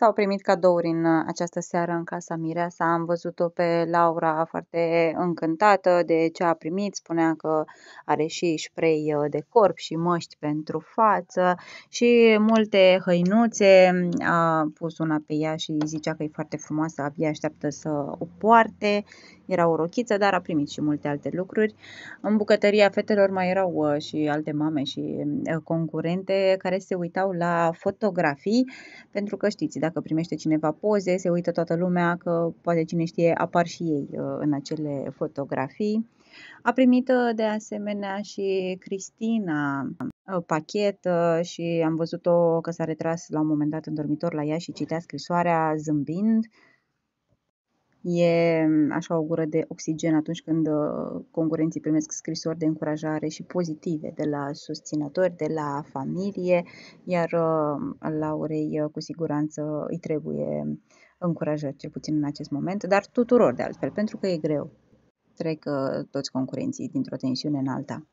S-au primit cadouri în uh, această seară în casa Mireasa. Am văzut-o pe Laura foarte încântată de ce a primit. Spunea că are și spray uh, de corp și măști pentru față și multe hăinuțe. A pus una pe ea și zicea că e foarte frumoasă, abia așteaptă să o poarte era o rochiță, dar a primit și multe alte lucruri. În bucătăria fetelor mai erau uh, și alte mame și um, uh, concurente care se uitau la fotografii, pentru că știți, dacă primește cineva poze, se uită toată lumea că poate cine știe apar și ei uh, în acele fotografii. A primit de asemenea și Cristina pachet și am văzut-o că s-a retras la un moment dat în dormitor la ea și citea scrisoarea zâmbind e mm, așa o gură de oxigen atunci când uh, concurenții primesc scrisori de încurajare și pozitive de la susținători, de la familie, iar uh, Laurei uh, cu siguranță îi trebuie încurajări, cel puțin în acest moment, dar tuturor de altfel, pentru că e greu. Trec toți concurenții dintr-o tensiune în alta.